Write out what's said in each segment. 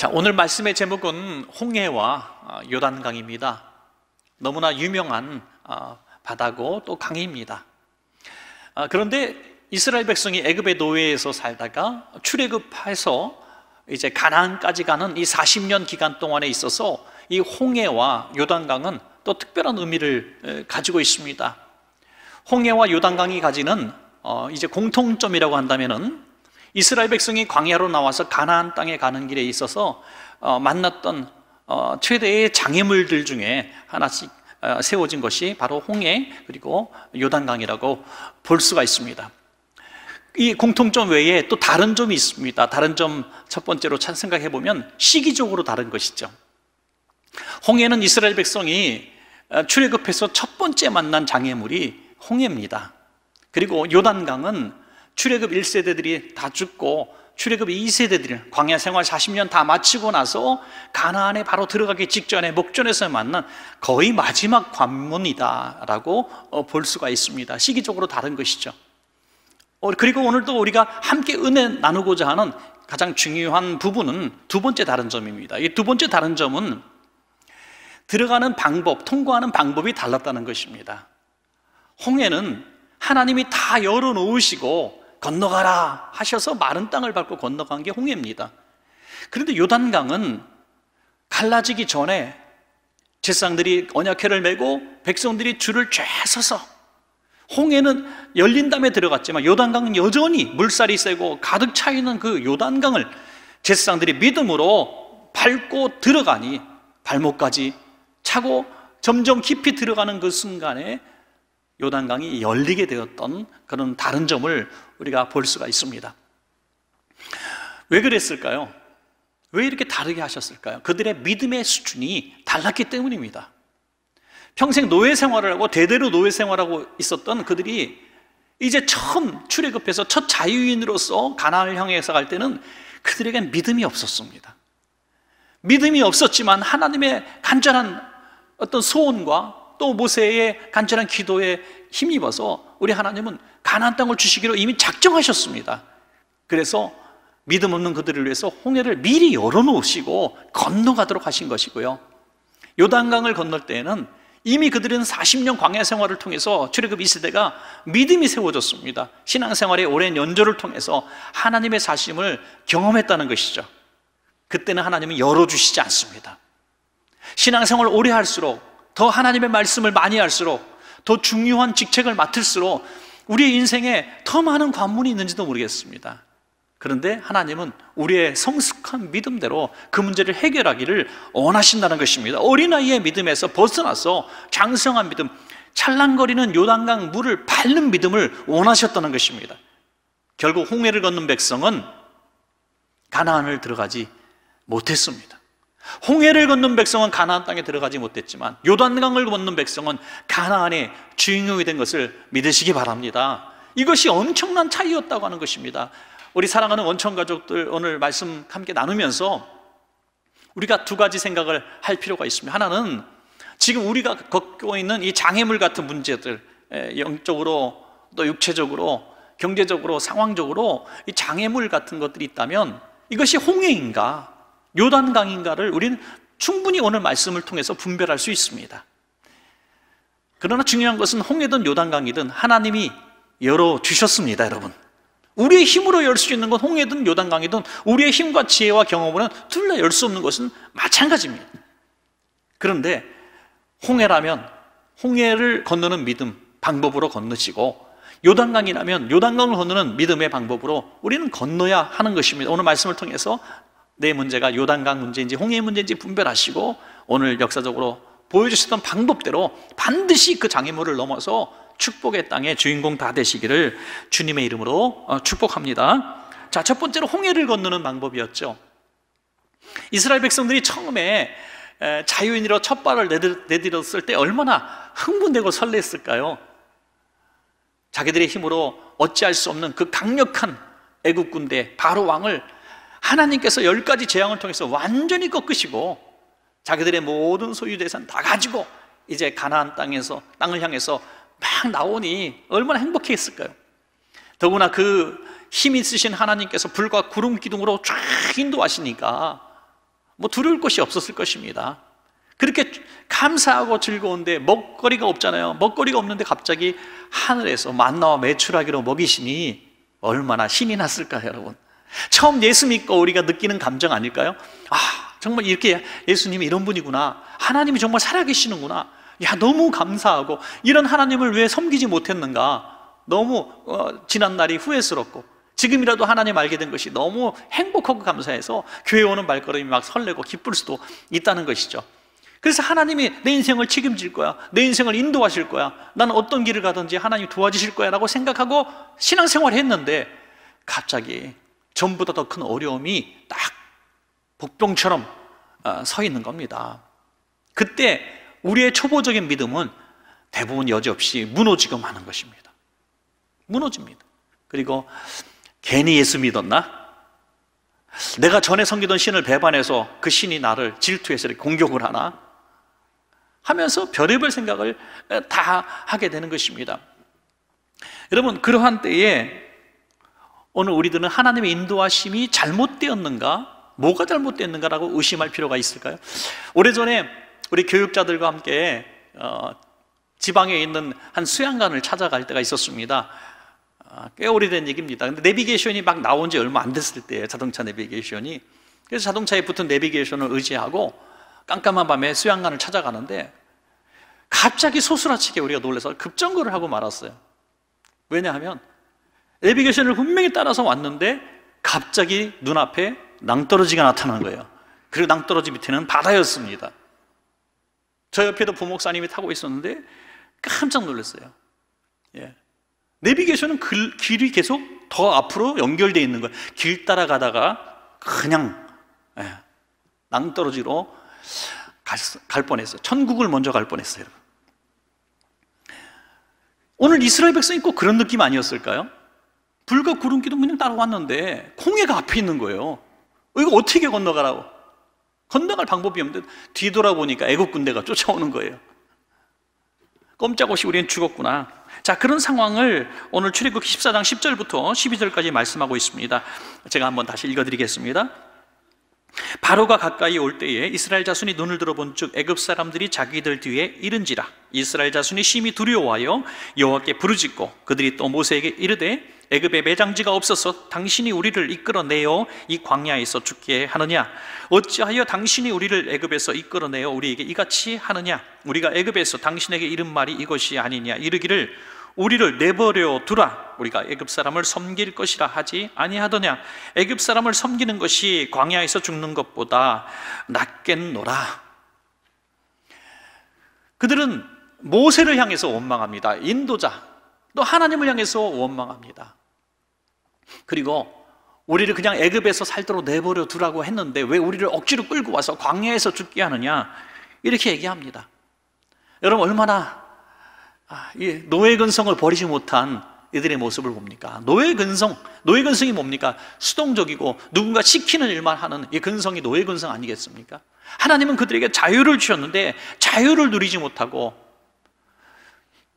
자, 오늘 말씀의 제목은 홍해와 아, 요단강입니다. 너무나 유명한 아, 바다고 또 강입니다. 아, 그런데 이스라엘 백성이 애굽의 노예에서 살다가 출애굽해서 이제 가나안까지 가는 이 40년 기간 동안에 있어서 이 홍해와 요단강은 또 특별한 의미를 가지고 있습니다. 홍해와 요단강이 가지는 어, 이제 공통점이라고 한다면은 이스라엘 백성이 광야로 나와서 가나안 땅에 가는 길에 있어서 어, 만났던 어, 최대의 장애물들 중에 하나씩 어, 세워진 것이 바로 홍해 그리고 요단강이라고 볼 수가 있습니다. 이 공통점 외에 또 다른 점이 있습니다. 다른 점 첫 번째로 생각해 보면 시기적으로 다른 것이죠. 홍해는 이스라엘 백성이 출애굽해서 첫 번째 만난 장애물이 홍해입니다. 그리고 요단강은 출애굽 1세대들이 다 죽고 출애굽 2세대들이 광야 생활 40년 다 마치고 나서 가나안에 바로 들어가기 직전에 목전에서 만난 거의 마지막 관문이다라고 어, 볼 수가 있습니다. 시기적으로 다른 것이죠. 어, 그리고 오늘도 우리가 함께 은혜 나누고자 하는 가장 중요한 부분은 두 번째 다른 점입니다. 이 두 번째 다른 점은 들어가는 방법, 통과하는 방법이 달랐다는 것입니다. 홍해는 하나님이 다 열어놓으시고 건너가라 하셔서 마른 땅을 밟고 건너간 게 홍해입니다. 그런데 요단강은 갈라지기 전에 제상들이 언약회를 메고 백성들이 줄을 쫙 서서 홍해는 열린 담에 들어갔지만 요단강은 여전히 물살이 세고 가득 차 있는 그 요단강을 제사장들이 믿음으로 밟고 들어가니 발목까지 차고 점점 깊이 들어가는 그 순간에 요단강이 열리게 되었던 그런 다른 점을 우리가 볼 수가 있습니다. 왜 그랬을까요? 왜 이렇게 다르게 하셨을까요? 그들의 믿음의 수준이 달랐기 때문입니다. 평생 노예 생활을 하고 대대로 노예 생활하고 있었던 그들이 이제 처음 출애굽해서 첫 자유인으로서 가나안을 향해서 갈 때는 그들에겐 믿음이 없었습니다. 믿음이 없었지만 하나님의 간절한 어떤 소원과 또 모세의 간절한 기도에 힘입어서 우리 하나님은 가나안 땅을 주시기로 이미 작정하셨습니다. 그래서 믿음 없는 그들을 위해서 홍해를 미리 열어놓으시고 건너가도록 하신 것이고요. 요단강을 건널 때에는 이미 그들은 40년 광야 생활을 통해서 출애굽 2세대가 믿음이 세워졌습니다. 신앙생활의 오랜 연조를 통해서 하나님의 사심을 경험했다는 것이죠. 그때는 하나님은 열어주시지 않습니다. 신앙생활을 오래 할수록 더 하나님의 말씀을 많이 할수록 더 중요한 직책을 맡을수록 우리의 인생에 더 많은 관문이 있는지도 모르겠습니다. 그런데 하나님은 우리의 성숙한 믿음대로 그 문제를 해결하기를 원하신다는 것입니다. 어린아이의 믿음에서 벗어나서 장성한 믿음, 찰랑거리는 요단강 물을 밟는 믿음을 원하셨다는 것입니다. 결국 홍해를 걷는 백성은 가나안을 들어가지 못했습니다. 홍해를 걷는 백성은 가나안 땅에 들어가지 못했지만 요단강을 걷는 백성은 가나안의 주인공이 된 것을 믿으시기 바랍니다. 이것이 엄청난 차이였다고 하는 것입니다. 우리 사랑하는 원천 가족들 오늘 말씀 함께 나누면서 우리가 두 가지 생각을 할 필요가 있습니다. 하나는 지금 우리가 겪고 있는 이 장애물 같은 문제들 영적으로 또 육체적으로 경제적으로 상황적으로 이 장애물 같은 것들이 있다면 이것이 홍해인가 요단강인가를 우리는 충분히 오늘 말씀을 통해서 분별할 수 있습니다. 그러나 중요한 것은 홍해든 요단강이든 하나님이 열어 주셨습니다, 여러분. 우리의 힘으로 열 수 있는 건 홍해든 요단강이든 우리의 힘과 지혜와 경험으로는 둘 다 열 수 없는 것은 마찬가지입니다. 그런데 홍해라면 홍해를 건너는 믿음 방법으로 건너시고 요단강이라면 요단강을 건너는 믿음의 방법으로 우리는 건너야 하는 것입니다. 오늘 말씀을 통해서 내 문제가 요단강 문제인지 홍해 문제인지 분별하시고 오늘 역사적으로 보여주시던 방법대로 반드시 그 장애물을 넘어서 축복의 땅의 주인공 다 되시기를 주님의 이름으로 어, 축복합니다. 자, 첫 번째로 홍해를 건너는 방법이었죠. 이스라엘 백성들이 처음에 자유인으로 첫 발을 내딛었을 때 얼마나 흥분되고 설레했을까요 자기들의 힘으로 어찌할 수 없는 그 강력한 애국군대 바로 왕을 하나님께서 열 가지 재앙을 통해서 완전히 꺾으시고 자기들의 모든 소유 재산 다 가지고 이제 가나안 땅에서 땅을 향해서 막 나오니 얼마나 행복했을까요? 더구나 그힘 있으신 하나님께서 불과 구름 기둥으로 쫙 인도하시니까 뭐 두려울 것이 없었을 것입니다. 그렇게 감사하고 즐거운데 먹거리가 없잖아요. 먹거리가 없는데 갑자기 하늘에서 만나와 매출하기로 먹이시니 얼마나 신이 났을까 여러분. 처음 예수 믿고 우리가 느끼는 감정 아닐까요? 아, 정말 이렇게 예수님이 이런 분이구나. 하나님이 정말 살아계시는구나. 야, 너무 감사하고 이런 하나님을 왜 섬기지 못했는가. 너무 어, 지난 날이 후회스럽고 지금이라도 하나님 알게 된 것이 너무 행복하고 감사해서 교회 오는 발걸음이 막 설레고 기쁠 수도 있다는 것이죠. 그래서 하나님이 내 인생을 책임질 거야. 내 인생을 인도하실 거야. 나는 어떤 길을 가든지 하나님 도와주실 거야. 라고 생각하고 신앙생활 했는데 갑자기 전보다 더 큰 어려움이 딱 복병처럼 어, 서 있는 겁니다. 그때 우리의 초보적인 믿음은 대부분 여지없이 무너지고 마는 것입니다. 무너집니다. 그리고 괜히 예수 믿었나? 내가 전에 섬기던 신을 배반해서 그 신이 나를 질투해서 공격을 하나? 하면서 별의별 생각을 어, 다 하게 되는 것입니다. 여러분, 그러한 때에 오늘 우리들은 하나님의 인도하심이 잘못되었는가? 뭐가 잘못됐는가라고 의심할 필요가 있을까요? 오래전에 우리 교육자들과 함께 어, 지방에 있는 한 수양관을 찾아갈 때가 있었습니다. 아, 꽤 오래된 얘기입니다. 근데 내비게이션이 막 나온 지 얼마 안 됐을 때 자동차 내비게이션이 그래서 자동차에 붙은 내비게이션을 의지하고 깜깜한 밤에 수양관을 찾아가는데 갑자기 소스라치게 우리가 놀라서 급정거를 하고 말았어요. 왜냐하면 내비게이션을 분명히 따라서 왔는데 갑자기 눈앞에 낭떠러지가 나타난 거예요. 그리고 낭떠러지 밑에는 바다였습니다. 저 옆에도 부목사님이 타고 있었는데 깜짝 놀랐어요. 예. 내비게이션은 글, 길이 계속 더 앞으로 연결되어 있는 거예요. 길 따라가다가 그냥 예. 낭떠러지로 갈, 갈 뻔했어요. 천국을 먼저 갈 뻔했어요. 오늘 이스라엘 백성이 꼭 그런 느낌 아니었을까요? 불과 구름 기둥 그냥 따라왔는데 콩해가 앞에 있는 거예요. 이거 어떻게 건너가라고? 건너갈 방법이 없는데 뒤돌아보니까 애국 군대가 쫓아오는 거예요. 꼼짝없이 우리는 죽었구나. 자, 그런 상황을 오늘 출애굽 14장 10절부터 12절까지 말씀하고 있습니다. 제가 한번 다시 읽어 드리겠습니다. 바로가 가까이 올 때에 이스라엘 자손이 눈을 들어본즉 애굽 사람들이 자기들 뒤에 이른지라 이스라엘 자손이 심히 두려워하여 여호와께 부르짖고 그들이 또 모세에게 이르되 애굽의 매장지가 없어서 당신이 우리를 이끌어내어 이 광야에서 죽게 하느냐 어찌하여 당신이 우리를 애굽에서 이끌어내어 우리에게 이같이 하느냐 우리가 애굽에서 당신에게 이른 말이 이것이 아니냐 이르기를 우리를 내버려 두라 우리가 애굽 사람을 섬길 것이라 하지 아니하더냐 애굽 사람을 섬기는 것이 광야에서 죽는 것보다 낫겠노라 그들은 모세를 향해서 원망합니다 인도자 또 하나님을 향해서 원망합니다 그리고 우리를 그냥 애굽에서 살도록 내버려 두라고 했는데 왜 우리를 억지로 끌고 와서 광야에서 죽게 하느냐 이렇게 얘기합니다 여러분 얼마나 아, 노예 근성을 버리지 못한 이들의 모습을 봅니까? 노예 근성, 노예 근성이 뭡니까? 수동적이고 누군가 시키는 일만 하는 이 근성이 노예 근성 아니겠습니까? 하나님은 그들에게 자유를 주셨는데 자유를 누리지 못하고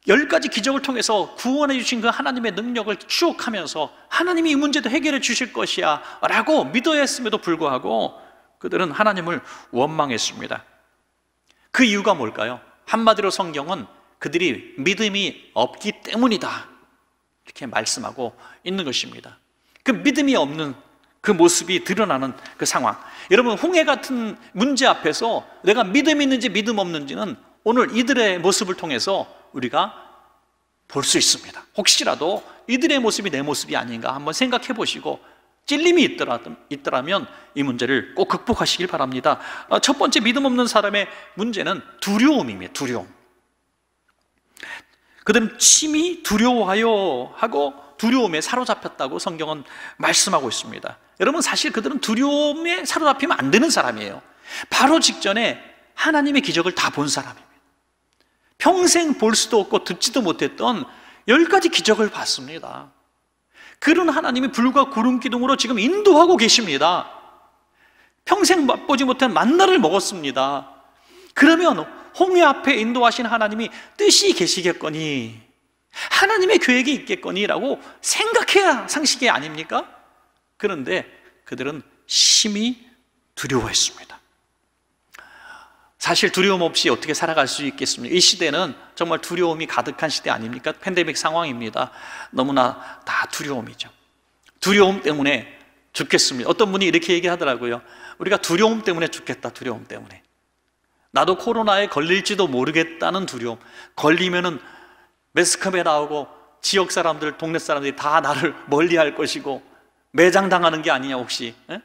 열 가지 기적을 통해서 구원해 주신 그 하나님의 능력을 추억하면서 하나님이 이 문제도 해결해 주실 것이야 라고 믿어야 했음에도 불구하고 그들은 하나님을 원망했습니다. 그 이유가 뭘까요? 한마디로 성경은 그들이 믿음이 없기 때문이다. 이렇게 말씀하고 있는 것입니다. 그 믿음이 없는 그 모습이 드러나는 그 상황. 여러분, 홍해 같은 문제 앞에서 내가 믿음 있는지 믿음 없는지는 오늘 이들의 모습을 통해서 우리가 볼 수 있습니다. 혹시라도 이들의 모습이 내 모습이 아닌가 한번 생각해 보시고 찔림이 있더라면 이 문제를 꼭 극복하시길 바랍니다. 아, 첫 번째 믿음 없는 사람의 문제는 두려움입니다. 두려움. 그들은 침이 두려워하여 하고 두려움에 사로잡혔다고 성경은 말씀하고 있습니다. 여러분 사실 그들은 두려움에 사로잡히면 안 되는 사람이에요. 바로 직전에 하나님의 기적을 다 본 사람입니다. 평생 볼 수도 없고 듣지도 못했던 열 가지 기적을 봤습니다. 그런 하나님이 불과 구름 기둥으로 지금 인도하고 계십니다. 평생 맛보지 못한 만나를 먹었습니다. 그러면 홍해 앞에 인도하신 하나님이 뜻이 계시겠거니 하나님의 계획이 있겠거니라고 생각해야 상식이 아닙니까? 그런데 그들은 심히 두려워했습니다. 사실 두려움 없이 어떻게 살아갈 수 있겠습니까? 이 시대는 정말 두려움이 가득한 시대 아닙니까? 팬데믹 상황입니다. 너무나 다 두려움이죠. 두려움 때문에 죽겠습니다. 어떤 분이 이렇게 얘기하더라고요. 우리가 두려움 때문에 죽겠다, 두려움 때문에. 나도 코로나에 걸릴지도 모르겠다는 두려움. 걸리면은 매스컴에 나오고 지역 사람들, 동네 사람들이 다 나를 멀리 할 것이고 매장 당하는 게 아니냐, 혹시. 에? 예?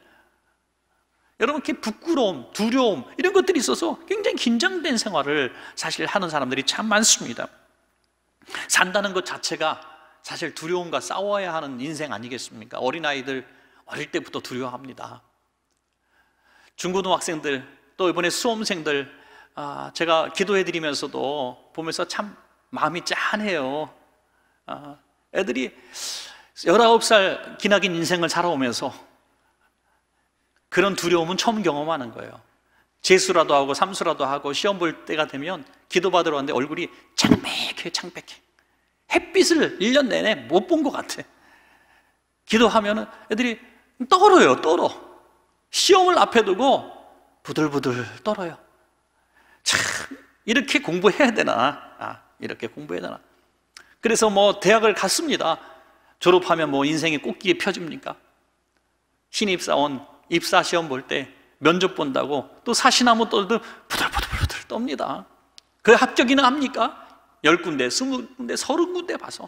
여러분, 이렇게 부끄러움, 두려움, 이런 것들이 있어서 굉장히 긴장된 생활을 사실 하는 사람들이 참 많습니다. 산다는 것 자체가 사실 두려움과 싸워야 하는 인생 아니겠습니까? 어린아이들 어릴 때부터 두려워합니다. 중고등학생들, 또 이번에 수험생들 아, 제가 기도해 드리면서도 보면서 참 마음이 짠해요. 아, 애들이 19살 기나긴 인생을 살아오면서 그런 두려움은 처음 경험하는 거예요. 재수라도 하고 삼수라도 하고 시험 볼 때가 되면 기도받으러 왔는데 얼굴이 창백해, 창백해. 햇빛을 1년 내내 못 본 것 같아. 기도하면 애들이 떨어요, 떨어. 시험을 앞에 두고 부들부들 떨어요. 참, 이렇게 공부해야 되나? 아, 이렇게 공부해야 되나? 그래서 뭐 대학을 갔습니다. 졸업하면 뭐 인생의 꽃길이 펴집니까? 신입사원 입사시험 볼 때 면접 본다고 또 사시나무 떨듯 부들부들부들 떱니다. 그 합격이나 합니까? 열 군데, 스무 군데, 서른 군데 봐서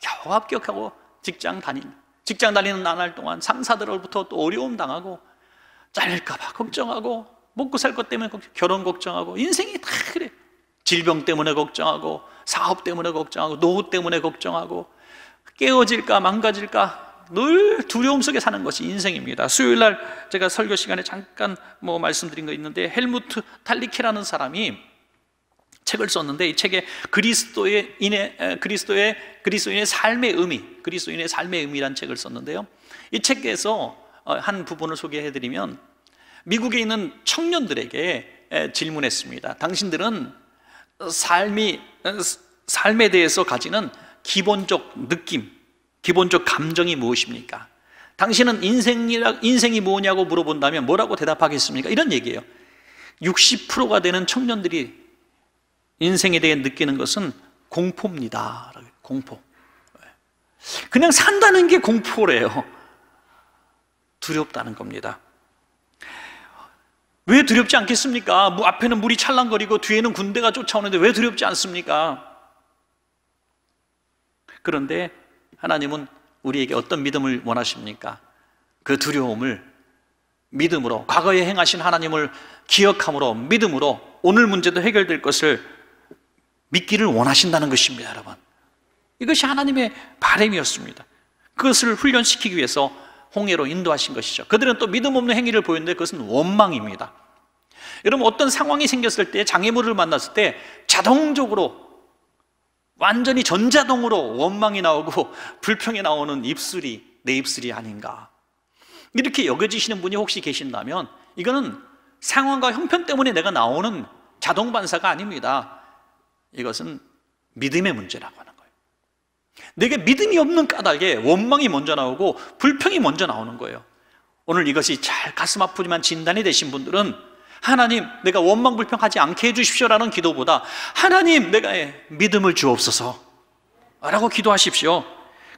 겨우 합격하고 직장 다닌 직장 다니는 나날 동안 상사들로부터 또 어려움 당하고 잘릴까봐 걱정하고 먹고 살 것 때문에 결혼 걱정하고 인생이 다 그래. 질병 때문에 걱정하고 사업 때문에 걱정하고 노후 때문에 걱정하고 깨어질까 망가질까 늘 두려움 속에 사는 것이 인생입니다. 수요일 날 제가 설교 시간에 잠깐 뭐 말씀드린 거 있는데 헬무트 탈리케라는 사람이 책을 썼는데 이 책에 그리스도의 인의 그리스도의 그리스도인의 삶의 의미, 그리스도인의 삶의 의미란 책을 썼는데요. 이 책에서 어, 한 부분을 소개해 드리면 미국에 있는 청년들에게 질문했습니다. 당신들은 삶이, 삶에 대해서 가지는 기본적 느낌, 기본적 감정이 무엇입니까? 당신은 인생이라, 인생이 뭐냐고 물어본다면 뭐라고 대답하겠습니까? 이런 얘기예요. 60%가 되는 청년들이 인생에 대해 느끼는 것은 공포입니다. 공포. 그냥 산다는 게 공포래요. 두렵다는 겁니다. 왜 두렵지 않겠습니까? 앞에는 물이 찰랑거리고 뒤에는 군대가 쫓아오는데 왜 두렵지 않습니까? 그런데 하나님은 우리에게 어떤 믿음을 원하십니까? 그 두려움을 믿음으로 과거에 행하신 하나님을 기억함으로 믿음으로 오늘 문제도 해결될 것을 믿기를 원하신다는 것입니다, 여러분. 이것이 하나님의 바램이었습니다. 그것을 훈련시키기 위해서 홍해로 인도하신 것이죠. 그들은 또 믿음 없는 행위를 보였는데 그것은 원망입니다. 여러분 어떤 상황이 생겼을 때 장애물을 만났을 때 자동적으로 완전히 전자동으로 원망이 나오고 불평이 나오는 입술이 내 입술이 아닌가. 이렇게 여겨지시는 분이 혹시 계신다면 이거는 상황과 형편 때문에 내가 나오는 자동 반사가 아닙니다. 이것은 믿음의 문제라고요. 내게 믿음이 없는 까닭에 원망이 먼저 나오고 불평이 먼저 나오는 거예요. 오늘 이것이 잘 가슴 아프지만 진단이 되신 분들은 하나님 내가 원망 불평하지 않게 해주십시오라는 기도보다 하나님 내가 믿음을 주옵소서 라고 기도하십시오.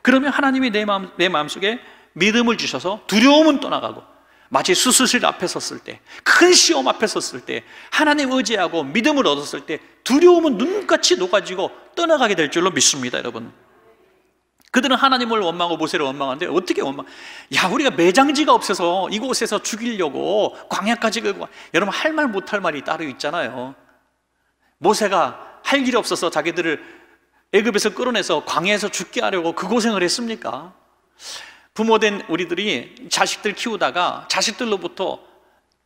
그러면 하나님이 내 마음, 내 마음속에 믿음을 주셔서 두려움은 떠나가고 마치 수술실 앞에 섰을 때, 큰 시험 앞에 섰을 때, 하나님 의지하고 믿음을 얻었을 때 두려움은 눈같이 녹아지고 떠나가게 될 줄로 믿습니다, 여러분. 그들은 하나님을 원망하고 모세를 원망하는데 어떻게 원망? 야 우리가 매장지가 없어서 이곳에서 죽이려고 광야까지 끌고 여러분 할 말 못할 말이 따로 있잖아요 모세가 할 일이 없어서 자기들을 애굽에서 끌어내서 광야에서 죽게 하려고 그 고생을 했습니까? 부모된 우리들이 자식들 키우다가 자식들로부터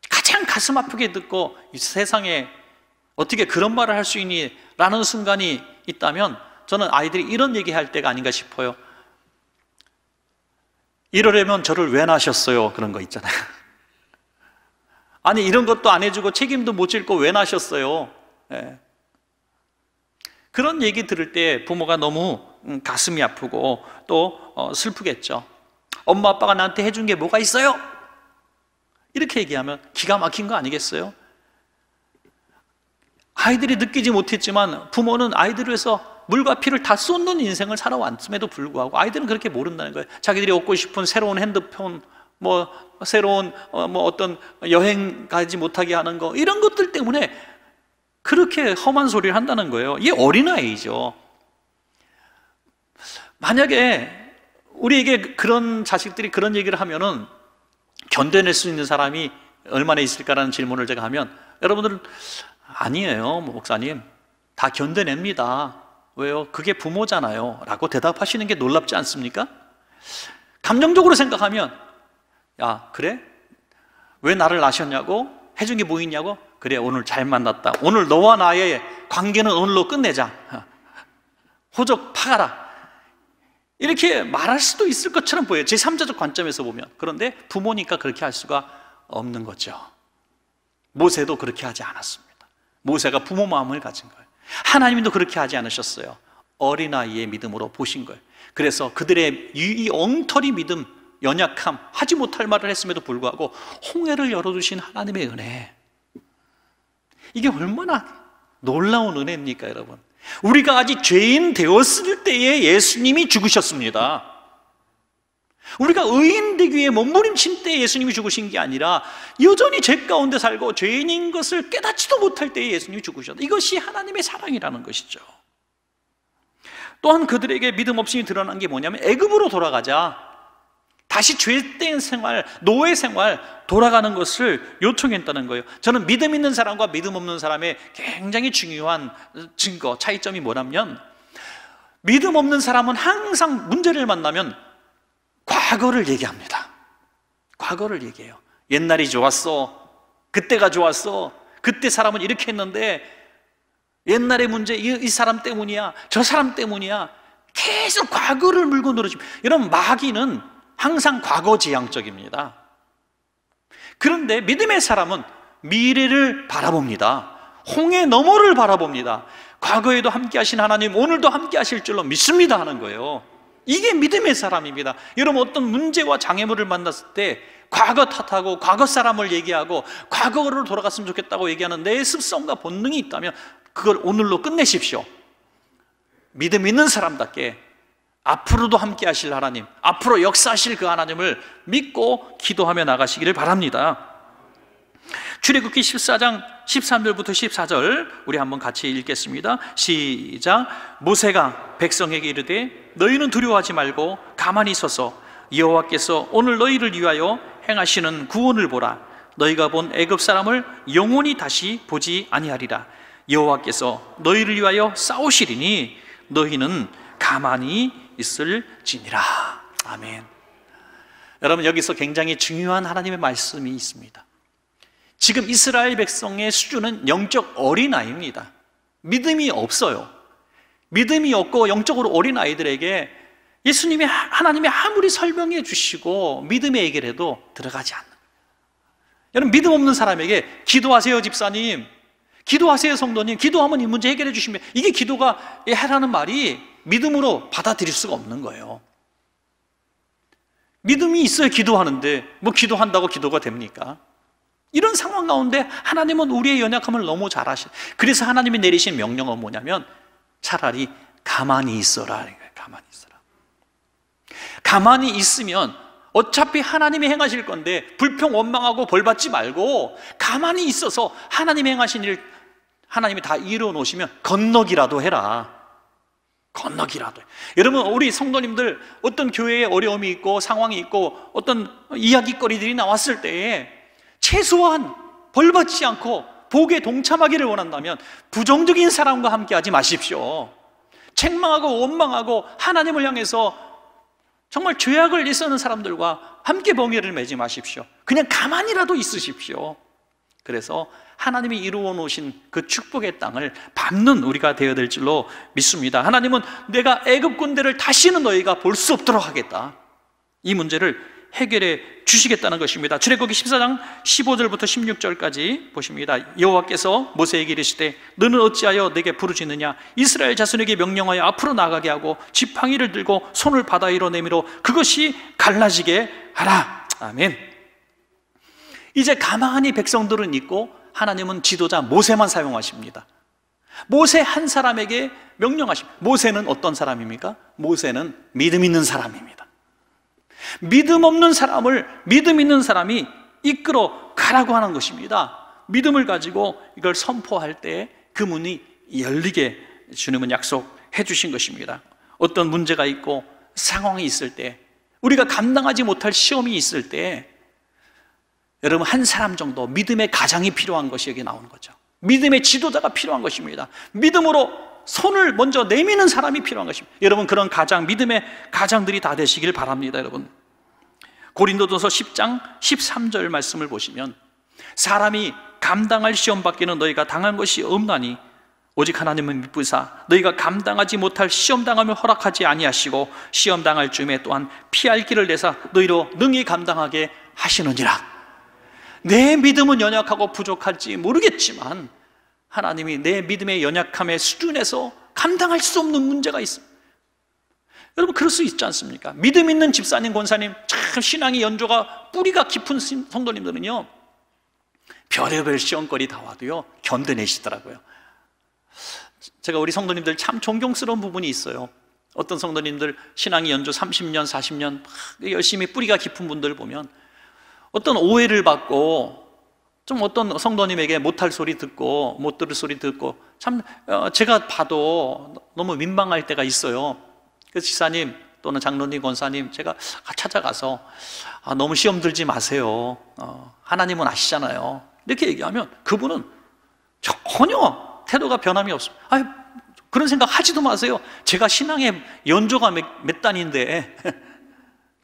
가장 가슴 아프게 듣고 세상에 어떻게 그런 말을 할 수 있니? 라는 순간이 있다면 저는 아이들이 이런 얘기할 때가 아닌가 싶어요. 이러려면 저를 왜 나셨어요? 그런 거 있잖아요. 아니, 이런 것도 안 해주고 책임도 못 질고 왜 나셨어요? 예. 그런 얘기 들을 때 부모가 너무 음, 가슴이 아프고 또 어, 슬프겠죠. 엄마 아빠가 나한테 해준 게 뭐가 있어요? 이렇게 얘기하면 기가 막힌 거 아니겠어요? 아이들이 느끼지 못했지만 부모는 아이들을 위해서 물과 피를 다 쏟는 인생을 살아왔음에도 불구하고 아이들은 그렇게 모른다는 거예요. 자기들이 얻고 싶은 새로운 핸드폰, 뭐 새로운 어, 뭐 어떤 여행 가지 못하게 하는 거 이런 것들 때문에 그렇게 험한 소리를 한다는 거예요. 이게 어린아이죠. 만약에 우리에게 그런 자식들이 그런 얘기를 하면은 견뎌낼 수 있는 사람이 얼마나 있을까라는 질문을 제가 하면 여러분들은 아니에요, 뭐 목사님. 다 견뎌냅니다. 왜요? 그게 부모잖아요. 라고 대답하시는 게 놀랍지 않습니까? 감정적으로 생각하면, 야, 그래? 왜 나를 낳으셨냐고? 해준 게 뭐 있냐고? 그래, 오늘 잘 만났다. 오늘 너와 나의 관계는 오늘로 끝내자. 호적 파가라. 이렇게 말할 수도 있을 것처럼 보여요. 제3자적 관점에서 보면. 그런데 부모니까 그렇게 할 수가 없는 거죠. 모세도 그렇게 하지 않았습니다. 모세가 부모 마음을 가진 거예요. 하나님도 그렇게 하지 않으셨어요. 어린아이의 믿음으로 보신 거예요. 그래서 그들의 이 엉터리 믿음, 연약함, 하지 못할 말을 했음에도 불구하고 홍해를 열어주신 하나님의 은혜. 이게 얼마나 놀라운 은혜입니까, 여러분? 우리가 아직 죄인 되었을 때에 예수님이 죽으셨습니다. 우리가 의인 되기 에몸부림친때 예수님이 죽으신 게 아니라 여전히 죄 가운데 살고 죄인인 것을 깨닫지도 못할 때 예수님이 죽으셨다. 이것이 하나님의 사랑이라는 것이죠. 또한 그들에게 믿음 없이 드러난 게 뭐냐면 애굽으로 돌아가자. 다시 죄된 생활, 노예 생활 돌아가는 것을 요청했다는 거예요. 저는 믿음 있는 사람과 믿음 없는 사람의 굉장히 중요한 증거 차이점이 뭐냐면 믿음 없는 사람은 항상 문제를 만나면 과거를 얘기합니다. 과거를 얘기해요. 옛날이 좋았어. 그때가 좋았어. 그때 사람은 이렇게 했는데 옛날의 문제 이, 이 사람 때문이야. 저 사람 때문이야. 계속 과거를 물고 늘어집니다. 여러 마귀는 항상 과거 지향적입니다. 그런데 믿음의 사람은 미래를 바라봅니다. 홍해 너머를 바라봅니다. 과거에도 함께 하신 하나님, 오늘도 함께 하실 줄로 믿습니다 하는 거예요. 이게 믿음의 사람입니다. 여러분 어떤 문제와 장애물을 만났을 때 과거 탓하고 과거 사람을 얘기하고 과거로 돌아갔으면 좋겠다고 얘기하는 내 습성과 본능이 있다면 그걸 오늘로 끝내십시오. 믿음 있는 사람답게 앞으로도 함께 하실 하나님, 앞으로 역사하실 그 하나님을 믿고 기도하며 나가시기를 바랍니다. 출애굽기 14장 13절부터 14절 우리 한번 같이 읽겠습니다. 시작. 모세가 백성에게 이르되 너희는 두려워하지 말고 가만히 서서 여호와께서 오늘 너희를 위하여 행하시는 구원을 보라. 너희가 본 애굽 사람을 영원히 다시 보지 아니하리라. 여호와께서 너희를 위하여 싸우시리니 너희는 가만히 있을지니라. 아멘. 여러분 여기서 굉장히 중요한 하나님의 말씀이 있습니다. 지금 이스라엘 백성의 수준은 영적 어린아이입니다. 믿음이 없어요. 믿음이 없고 영적으로 어린아이들에게 예수님이 하나님이 아무리 설명해 주시고 믿음의 얘기를 해도 들어가지 않는 거예요. 여러분 믿음 없는 사람에게 기도하세요 집사님 기도하세요 성도님 기도하면 이 문제 해결해 주시면 이게 기도가 예, 해라는 말이 믿음으로 받아들일 수가 없는 거예요 믿음이 있어야 기도하는데 뭐 기도한다고 기도가 됩니까? 이런 상황 가운데 하나님은 우리의 연약함을 너무 잘 아시. 그래서 하나님이 내리신 명령은 뭐냐면 차라리 가만히 있어라. 가만히 있어라. 가만히 있으면 어차피 하나님이 행하실 건데 불평 원망하고 벌 받지 말고 가만히 있어서 하나님 행하신 일 하나님이 다 이루어 놓으시면 건너기라도 해라. 건너기라도. 여러분 우리 성도님들 어떤 교회에 어려움이 있고 상황이 있고 어떤 이야기거리들이 나왔을 때 최소한 벌받지 않고 복에 동참하기를 원한다면 부정적인 사람과 함께하지 마십시오 책망하고 원망하고 하나님을 향해서 정말 죄악을 일쓰는 사람들과 함께 봉해를 맺지 마십시오 그냥 가만히라도 있으십시오 그래서 하나님이 이루어 놓으신 그 축복의 땅을 밟는 우리가 되어야 될 줄로 믿습니다 하나님은 내가 애굽 군대를 다시는 너희가 볼 수 없도록 하겠다 이 문제를 해결해 주시겠다는 것입니다. 출애굽기 14장 15절부터 16절까지 보십니다. 여호와께서 모세에게 이르시되 너는 어찌하여 내게 부르짖느냐 이스라엘 자손에게 명령하여 앞으로 나가게 하고 지팡이를 들고 손을 바다 위로 내밀어 그것이 갈라지게 하라. 아멘. 이제 가만히 백성들은 있고 하나님은 지도자 모세만 사용하십니다. 모세 한 사람에게 명령하십니다. 모세는 어떤 사람입니까? 모세는 믿음 있는 사람입니다. 믿음 없는 사람을 믿음 있는 사람이 이끌어 가라고 하는 것입니다. 믿음을 가지고 이걸 선포할 때 그 문이 열리게 주님은 약속해 주신 것입니다. 어떤 문제가 있고 상황이 있을 때 우리가 감당하지 못할 시험이 있을 때 여러분 한 사람 정도 믿음의 가장이 필요한 것이 여기 나오는 거죠. 믿음의 지도자가 필요한 것입니다. 믿음으로 손을 먼저 내미는 사람이 필요한 것입니다. 여러분 그런 가장 믿음의 가장들이 다 되시길 바랍니다, 여러분. 고린도전서 10장 13절 말씀을 보시면 사람이 감당할 시험 밖에는 너희가 당한 것이 없나니 오직 하나님은 미쁘사 너희가 감당하지 못할 시험 당함을 허락하지 아니하시고 시험 당할 쯤에 또한 피할 길을 내사 너희로 능히 감당하게 하시느니라. 내 믿음은 연약하고 부족할지 모르겠지만 하나님이 내 믿음의 연약함의 수준에서 감당할 수 없는 문제가 있습니다. 여러분 그럴 수 있지 않습니까? 믿음 있는 집사님, 권사님, 참 신앙의 연조가 뿌리가 깊은 성도님들은요. 별의별 시험거리 다 와도요. 견뎌내시더라고요. 제가 우리 성도님들 참 존경스러운 부분이 있어요. 어떤 성도님들 신앙의 연조 30년, 40년 열심히 뿌리가 깊은 분들 보면 어떤 오해를 받고 좀 어떤 성도님에게 못할 소리 듣고 못 들을 소리 듣고 참 어, 제가 봐도 너무 민망할 때가 있어요. 그래서 지사님 또는 장로님 권사님 제가 찾아가서 아, 너무 시험 들지 마세요. 어, 하나님은 아시잖아요. 이렇게 얘기하면 그분은 전혀 태도가 변함이 없습니다. 아니, 그런 생각 하지도 마세요. 제가 신앙의 연조가 몇, 몇 단인데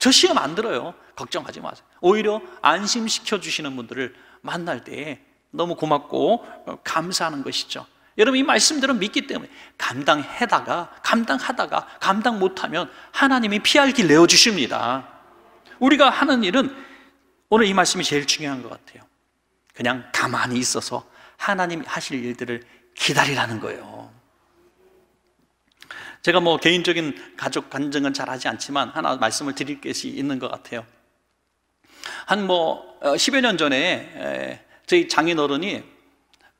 저 시험 안 들어요. 걱정하지 마세요. 오히려 안심시켜 주시는 분들을 만날 때 너무 고맙고 어, 감사하는 것이죠. 여러분 이 말씀들은 믿기 때문에 감당하다가 감당하다가 감당 못하면 하나님이 피할 길 내어 주십니다. 우리가 하는 일은 오늘 이 말씀이 제일 중요한 것 같아요. 그냥 가만히 있어서 하나님 하실 일들을 기다리라는 거예요. 제가 뭐 개인적인 가족 간증은 잘 하지 않지만 하나 말씀을 드릴 것이 있는 것 같아요. 한뭐 10여 어, 년 전에 저희 장인어른이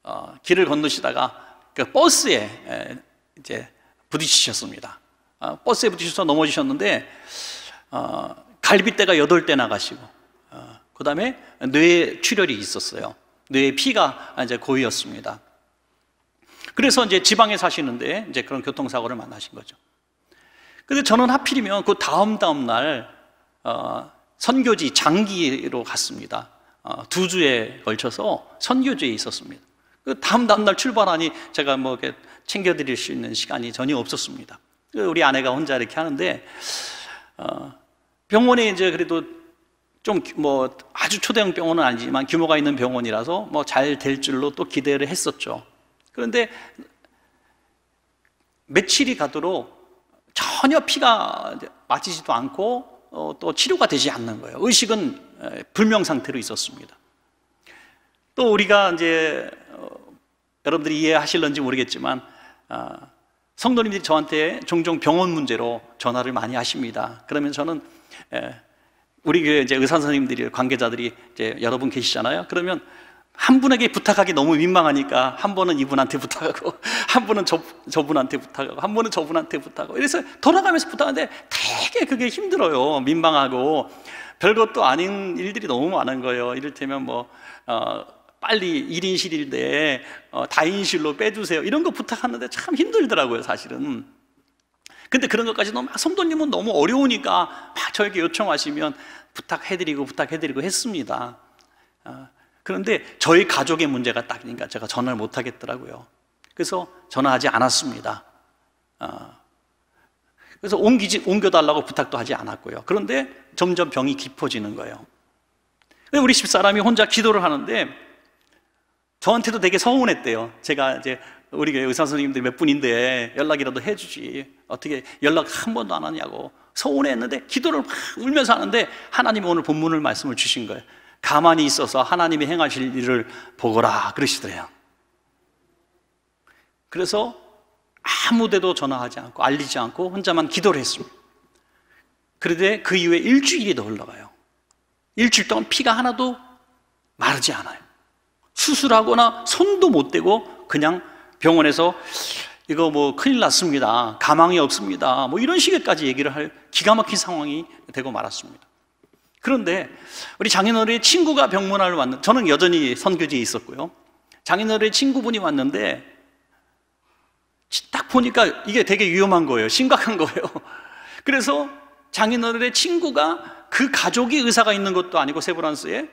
어, 길을 건너시다가 그 버스에 이제 부딪히셨습니다. 어, 버스에 부딪혀서 넘어지셨는데 갈비뼈가 8대 나가시고 그 다음에 뇌 출혈이 있었어요. 뇌 피가 이제 고이었습니다. 그래서 이제 지방에 사시는데 이제 그런 교통사고를 만나신 거죠. 근데 저는 하필이면 그 다음 다음 날 어, 선교지 장기로 갔습니다. 어, 두 주에 걸쳐서 선교지에 있었습니다. 그 다음 다음날 출발하니 제가 뭐 이렇게 챙겨드릴 수 있는 시간이 전혀 없었습니다. 그 우리 아내가 혼자 이렇게 하는데 어, 병원에 이제 그래도 좀 뭐 아주 초대형 병원은 아니지만 규모가 있는 병원이라서 뭐 잘 될 줄로 또 기대를 했었죠. 그런데 며칠이 가도록 전혀 피가 맞치지도 않고 어, 또 치료가 되지 않는 거예요. 의식은 불명 상태로 있었습니다. 또 우리가 이제 어, 여러분들이 이해하실런지 모르겠지만 아, 성도님들이 저한테 종종 병원 문제로 전화를 많이 하십니다. 그러면 저는 우리 교회 이제 의사 선생님들이 관계자들이 이제 여러분 계시잖아요. 그러면 한 분에게 부탁하기 너무 민망하니까 한 번은 이분한테 부탁하고 한 번은 저, 저분한테 부탁하고 한 번은 저분한테 부탁하고 이래서 돌아가면서 부탁하는데 되게 그게 힘들어요 민망하고 별것도 아닌 일들이 너무 많은 거예요 이를테면 뭐 어, 빨리 1인실인데 어, 다인실로 빼주세요 이런 거 부탁하는데 참 힘들더라고요 사실은 근데 그런 것까지도 막 아, 성도님은 너무 어려우니까 막 저에게 요청하시면 부탁해드리고 부탁해드리고 했습니다 어, 그런데 저희 가족의 문제가 딱이니까 그러니까 제가 전화를 못 하겠더라고요. 그래서 전화하지 않았습니다. 아. 그래서 옮기지, 옮겨달라고 부탁도 하지 않았고요. 그런데 점점 병이 깊어지는 거예요. 우리 집사람이 혼자 기도를 하는데 저한테도 되게 서운했대요. 제가 이제 우리 교 의사 선생님들몇 분인데 연락이라도 해주지. 어떻게 연락 한 번도 안 하냐고. 서운해 했는데 기도를 막 울면서 하는데 하나님 오늘 본문을 말씀을 주신 거예요. 가만히 있어서 하나님이 행하실 일을 보거라 그러시더래요. 그래서 아무 데도 전화하지 않고 알리지 않고 혼자만 기도를 했습니다. 그런데 그 이후에 일주일이 더 흘러가요. 일주일 동안 피가 하나도 마르지 않아요. 수술하거나 손도 못 대고 그냥 병원에서 이거 뭐 큰일 났습니다. 가망이 없습니다. 뭐 이런 식의까지 얘기를 할 기가 막힌 상황이 되고 말았습니다. 그런데 우리 장인어른의 친구가 병문안을 왔는데 저는 여전히 선교지에 있었고요. 장인어른의 친구분이 왔는데 딱 보니까 이게 되게 위험한 거예요. 심각한 거예요. 그래서 장인어른의 친구가 그 가족이 의사가 있는 것도 아니고 세브란스에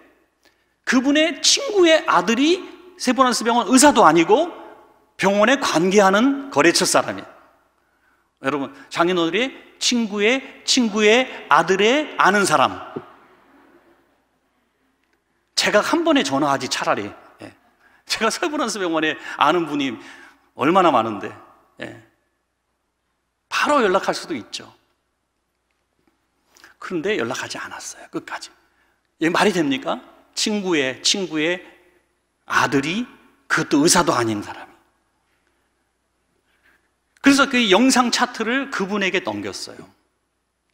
그분의 친구의 아들이 세브란스 병원 의사도 아니고 병원에 관계하는 거래처 사람이 여러분 장인어른의 친구의 친구의 아들의 아는 사람 제가한 번에 전화하지 차라리. 예. 제가 설브란스병원에 아는 분이 얼마나 많은데 예. 바로 연락할 수도 있죠. 그런데 연락하지 않았어요. 끝까지. 이 말이 됩니까? 친구의 친구의 아들이 그것도 의사도 아닌 사람이. 그래서 그 영상 차트를 그분에게 넘겼어요.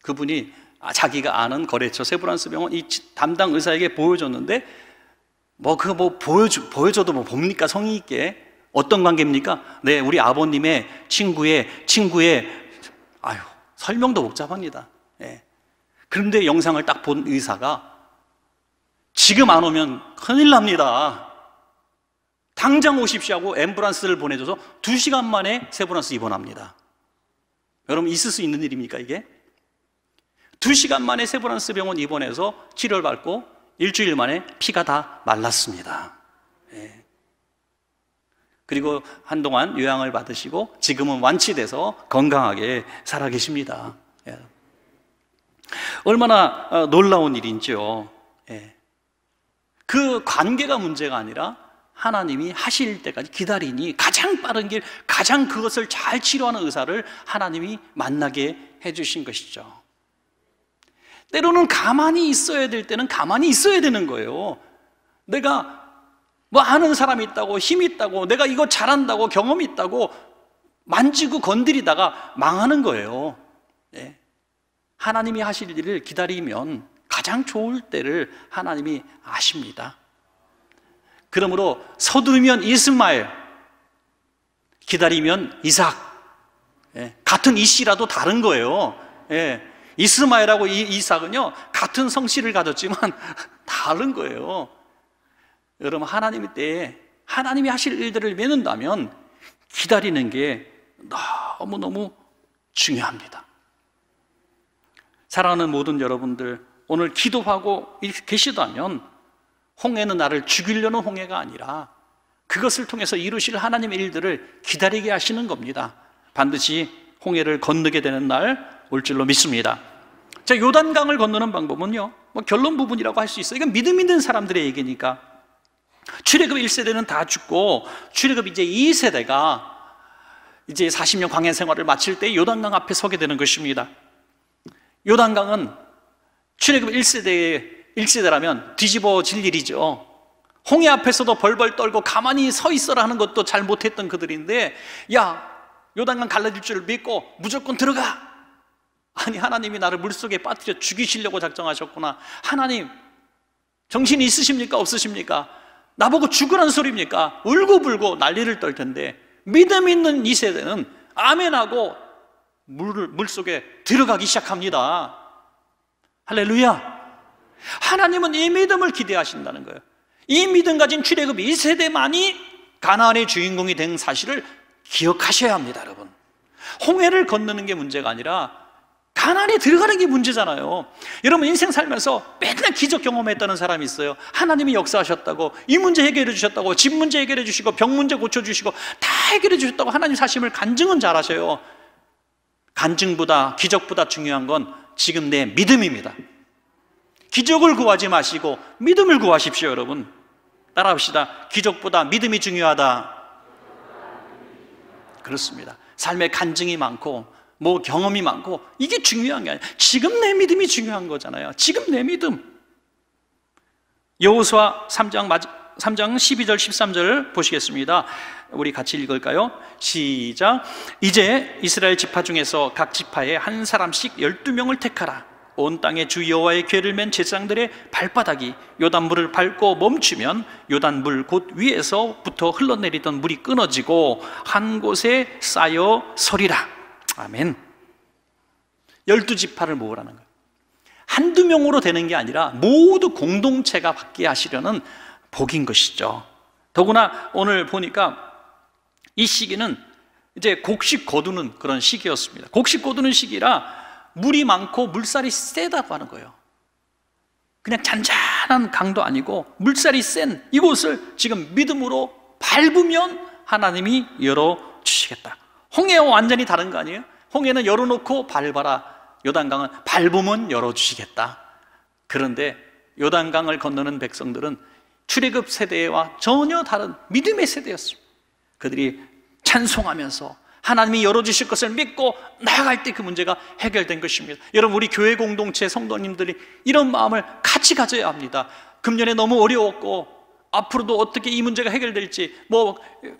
그분이 자기가 아는 거래처 세브란스 병원 이 담당 의사에게 보여줬는데 뭐 그거 뭐 보여주, 보여줘도 뭐 봅니까? 성의 있게. 어떤 관계입니까? 네, 우리 아버님의 친구의 친구의 아유, 설명도 복잡합니다. 네. 그런데 영상을 딱 본 의사가 지금 안 오면 큰일 납니다. 당장 오십시오 하고 엠브란스를 보내줘서 두시간 만에 세브란스 입원합니다. 여러분 있을 수 있는 일입니까 이게? 두시간 만에 세브란스 병원 입원해서 치료를 받고 일주일 만에 피가 다 말랐습니다. 예. 그리고 한동안 요양을 받으시고 지금은 완치돼서 건강하게 살아 계십니다. 예. 얼마나 어, 놀라운 일인지요. 예. 그 관계가 문제가 아니라 하나님이 하실 때까지 기다리니 가장 빠른 길, 가장 그것을 잘 치료하는 의사를 하나님이 만나게 해주신 것이죠. 때로는 가만히 있어야 될 때는 가만히 있어야 되는 거예요. 내가 뭐 아는 사람이 있다고 힘이 있다고 내가 이거 잘한다고 경험이 있다고 만지고 건드리다가 망하는 거예요. 예. 하나님이 하실 일을 기다리면 가장 좋을 때를 하나님이 아십니다. 그러므로 서두면 이스마엘, 기다리면 이삭, 예. 같은 이씨라도 다른 거예요. 예. 이스마엘하고 이 이삭은요, 같은 성씨를 가졌지만 다른 거예요. 여러분, 하나님의 때에 하나님이 하실 일들을 믿는다면 기다리는 게 너무너무 중요합니다. 사랑하는 모든 여러분들, 오늘 기도하고 계시다면 홍해는 나를 죽이려는 홍해가 아니라 그것을 통해서 이루실 하나님의 일들을 기다리게 하시는 겁니다. 반드시 홍해를 건너게 되는 날올 줄로 믿습니다. 자, 요단강을 건너는 방법은요, 뭐 결론 부분이라고 할 수 있어요. 이건 믿음 있는 사람들의 얘기니까. 출애굽 1세대는 다 죽고, 출애굽 이제 2세대가 이제 40년 광야 생활을 마칠 때 요단강 앞에 서게 되는 것입니다. 요단강은 출애굽 1세대의 1세대라면 뒤집어질 일이죠. 홍해 앞에서도 벌벌 떨고 가만히 서 있어라 하는 것도 잘 못했던 그들인데, 야, 요단강 갈라질 줄 믿고 무조건 들어가! 아니 하나님이 나를 물속에 빠뜨려 죽이시려고 작정하셨구나. 하나님 정신이 있으십니까 없으십니까? 나보고 죽으란 소리입니까? 울고불고 난리를 떨 텐데 믿음 있는 이 세대는 아멘하고 물을 물속에 들어가기 시작합니다. 할렐루야. 하나님은 이 믿음을 기대하신다는 거예요. 이 믿음 가진 출애굽 이 세대만이 가나안의 주인공이 된 사실을 기억하셔야 합니다, 여러분. 홍해를 건너는 게 문제가 아니라 가난에 들어가는 게 문제잖아요 여러분 인생 살면서 맨날 기적 경험했다는 사람이 있어요 하나님이 역사하셨다고 이 문제 해결해 주셨다고 집 문제 해결해 주시고 병 문제 고쳐주시고 다 해결해 주셨다고 하나님 사심을 간증은 잘하셔요 간증보다 기적보다 중요한 건 지금 내 믿음입니다 기적을 구하지 마시고 믿음을 구하십시오 여러분 따라합시다 기적보다 믿음이 중요하다 그렇습니다 삶의 간증이 많고 뭐 경험이 많고 이게 중요한 게아니에 지금 내 믿음이 중요한 거잖아요. 지금 내 믿음. 여호수아 3장 3장 12절 13절을 보시겠습니다. 우리 같이 읽을까요? 시작. 이제 이스라엘 지파 중에서 각 지파에 한 사람씩 12명을 택하라. 온 땅의 주 여호와의 괴를 맨 제사장들의 발바닥이 요단물을 밟고 멈추면 요단물 곧 위에서부터 흘러내리던 물이 끊어지고 한 곳에 쌓여 서리라. 아멘. 열두 지파를 모으라는 거예요. 한두 명으로 되는 게 아니라 모두 공동체가 받게 하시려는 복인 것이죠. 더구나 오늘 보니까 이 시기는 이제 곡식 거두는 그런 시기였습니다. 곡식 거두는 시기라 물이 많고 물살이 세다고 하는 거예요. 그냥 잔잔한 강도 아니고 물살이 센 이곳을 지금 믿음으로 밟으면 하나님이 열어 주시겠다. 홍해와 완전히 다른 거 아니에요? 홍해는 열어놓고 밟아라. 요단강은 밟으면 열어주시겠다. 그런데 요단강을 건너는 백성들은 출애굽 세대와 전혀 다른 믿음의 세대였습니다. 그들이 찬송하면서 하나님이 열어주실 것을 믿고 나아갈 때 그 문제가 해결된 것입니다. 여러분, 우리 교회 공동체 성도님들이 이런 마음을 같이 가져야 합니다. 금년에 너무 어려웠고, 앞으로도 어떻게 이 문제가 해결될지 뭐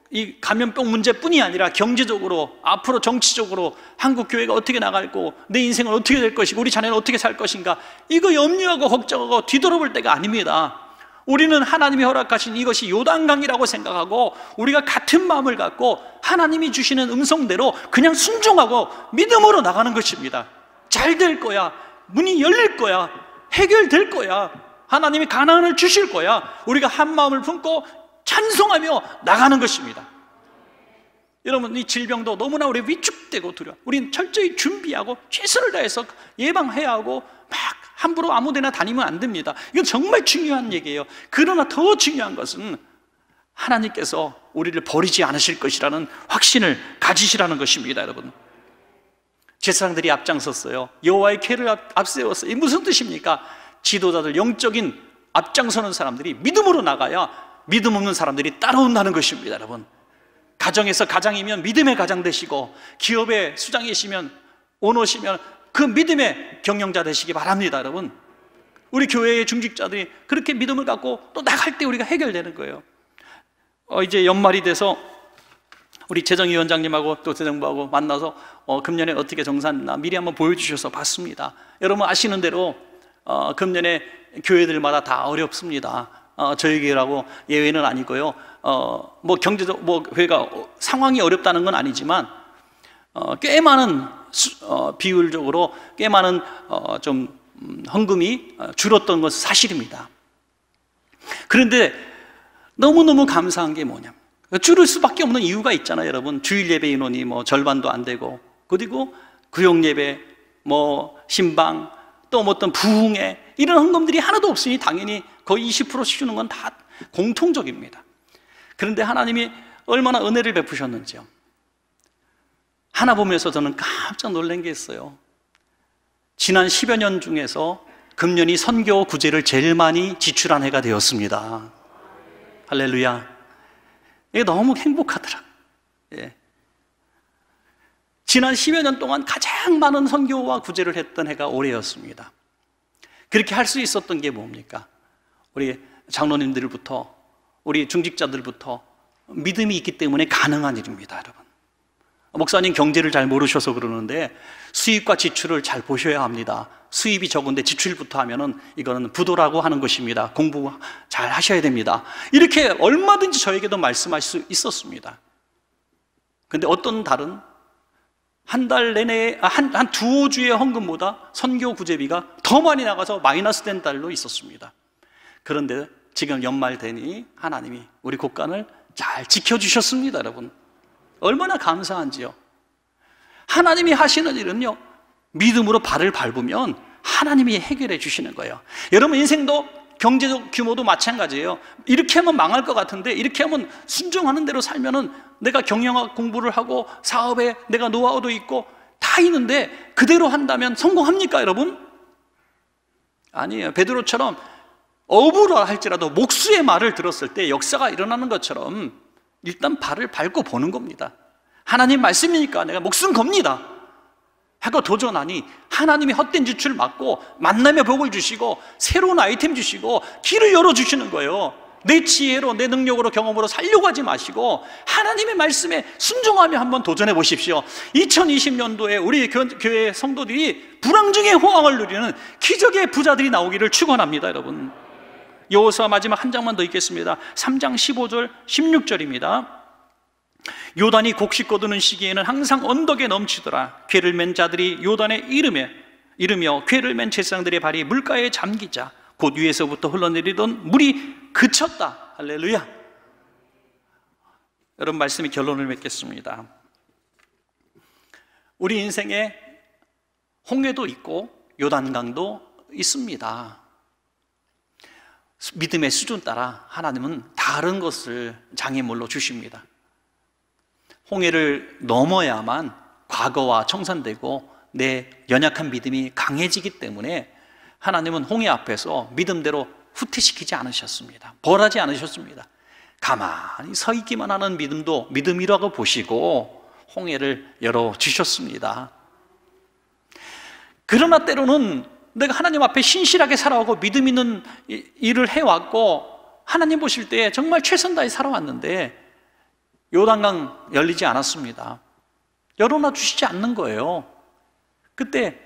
이 감염병 문제뿐이 아니라 경제적으로 앞으로 정치적으로 한국 교회가 어떻게 나갈고 내 인생은 어떻게 될 것이고 우리 자녀는 어떻게 살 것인가 이거 염려하고 걱정하고 뒤돌아볼 때가 아닙니다. 우리는 하나님이 허락하신 이것이 요단강이라고 생각하고 우리가 같은 마음을 갖고 하나님이 주시는 음성대로 그냥 순종하고 믿음으로 나가는 것입니다. 잘 될 거야. 문이 열릴 거야. 해결될 거야. 하나님이 가난을 주실 거야. 우리가 한 마음을 품고 찬송하며 나가는 것입니다. 여러분, 이 질병도 너무나 우리 위축되고 두려. 우린 철저히 준비하고 최선을 다해서 예방해야 하고 막 함부로 아무 데나 다니면 안 됩니다. 이건 정말 중요한 얘기예요. 그러나 더 중요한 것은 하나님께서 우리를 버리지 않으실 것이라는 확신을 가지시라는 것입니다, 여러분. 제사장들이 앞장섰어요. 여호와의 캐를 앞세웠어요. 무슨 뜻입니까? 지도자들 영적인 앞장서는 사람들이 믿음으로 나가야 믿음 없는 사람들이 따라온다는 것입니다, 여러분. 가정에서 가장이면 믿음의 가장 되시고 기업의 수장이시면 오너시면 그 믿음의 경영자 되시기 바랍니다, 여러분. 우리 교회의 중직자들이 그렇게 믿음을 갖고 또 나갈 때 우리가 해결되는 거예요. 어, 이제 연말이 돼서 우리 재정위원장님하고 또 재정부하고 만나서 어, 금년에 어떻게 정산나 미리 한번 보여주셔서 봤습니다. 여러분 아시는 대로 어, 금년에 교회들마다 다 어렵습니다. 어, 저희 교회라고 예외는 아니고요. 어, 뭐 경제적, 뭐 회가 그러니까 상황이 어렵다는 건 아니지만, 어, 꽤 많은 수, 어, 비율적으로 꽤 많은 어, 좀 음, 헌금이 어, 줄었던 것은 사실입니다. 그런데 너무너무 감사한 게뭐냐 줄을 수밖에 없는 이유가 있잖아요, 여러분. 주일 예배 인원이 뭐 절반도 안 되고, 그리고 구역 예배, 뭐 신방, 또 뭐 어떤 부흥에 이런 헌금들이 하나도 없으니 당연히 거의 20%씩 주는 건 다 공통적입니다. 그런데 하나님이 얼마나 은혜를 베푸셨는지요. 하나 보면서 저는 깜짝 놀란 게 있어요. 지난 10여 년 중에서 금년이 선교 구제를 제일 많이 지출한 해가 되었습니다. 할렐루야. 이게 너무 행복하더라. 예. 지난 10여 년 동안 가장 많은 선교와 구제를 했던 해가 올해였습니다. 그렇게 할 수 있었던 게 뭡니까? 우리 장로님들부터 우리 중직자들부터 믿음이 있기 때문에 가능한 일입니다, 여러분. 목사님 경제를 잘 모르셔서 그러는데 수입과 지출을 잘 보셔야 합니다. 수입이 적은데 지출부터 하면은 이거는 부도라고 하는 것입니다. 공부 잘 하셔야 됩니다. 이렇게 얼마든지 저에게도 말씀할 수 있었습니다. 근데 어떤 다른 한달 내내 아, 한한두 주의 헌금보다 선교 구제비가 더 많이 나가서 마이너스된 달로 있었습니다. 그런데 지금 연말 되니 하나님이 우리 국간을 잘 지켜주셨습니다, 여러분. 얼마나 감사한지요. 하나님이 하시는 일은요, 믿음으로 발을 밟으면 하나님이 해결해 주시는 거예요. 여러분 인생도 경제적 규모도 마찬가지예요. 이렇게 하면 망할 것 같은데 이렇게 하면 순종하는 대로 살면은 내가 경영학 공부를 하고 사업에 내가 노하우도 있고 다 있는데 그대로 한다면 성공합니까, 여러분? 아니에요. 베드로처럼 어부라 할지라도 목수의 말을 들었을 때 역사가 일어나는 것처럼 일단 발을 밟고 보는 겁니다. 하나님 말씀이니까 내가 목숨 겁니다. 하고 도전하니 하나님이 헛된 지출을 막고 만남의 복을 주시고 새로운 아이템 주시고 길을 열어주시는 거예요 내 지혜로 내 능력으로 경험으로 살려고 하지 마시고 하나님의 말씀에 순종하며 한번 도전해 보십시오 2020년도에 우리 교회 성도들이 불황 중에 호황을 누리는 기적의 부자들이 나오기를 축원합니다 여러분 여호수아 마지막 한 장만 더 읽겠습니다 3장 15절 16절입니다 요단이 곡식 거두는 시기에는 항상 언덕에 넘치더라. 괴를 맨 자들이 요단의 이름에 이르며 괴를 맨 제사장들의 발이 물가에 잠기자 곧 위에서부터 흘러내리던 물이 그쳤다. 할렐루야. 여러분 말씀의 결론을 맺겠습니다. 우리 인생에 홍해도 있고 요단강도 있습니다. 믿음의 수준 따라 하나님은 다른 것을 장애물로 주십니다. 홍해를 넘어야만 과거와 청산되고 내 연약한 믿음이 강해지기 때문에 하나님은 홍해 앞에서 믿음대로 후퇴시키지 않으셨습니다. 벌하지 않으셨습니다. 가만히 서 있기만 하는 믿음도 믿음이라고 보시고 홍해를 열어 주셨습니다. 그러나 때로는 내가 하나님 앞에 신실하게 살아오고 믿음 있는 일을 해왔고 하나님 보실 때 정말 최선 다해 살아왔는데 요단강 열리지 않았습니다. 열어놔 주시지 않는 거예요. 그때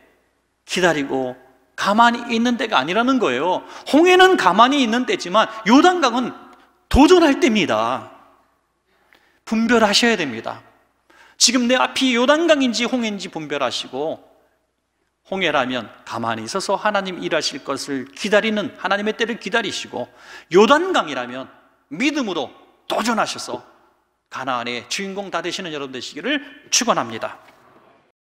기다리고 가만히 있는 때가 아니라는 거예요. 홍해는 가만히 있는 때지만 요단강은 도전할 때입니다. 분별하셔야 됩니다. 지금 내 앞이 요단강인지 홍해인지 분별하시고 홍해라면 가만히 있어서 하나님 일하실 것을 기다리는 하나님의 때를 기다리시고 요단강이라면 믿음으로 도전하셔서 가나안의 주인공 다 되시는 여러분 되시기를 축원합니다.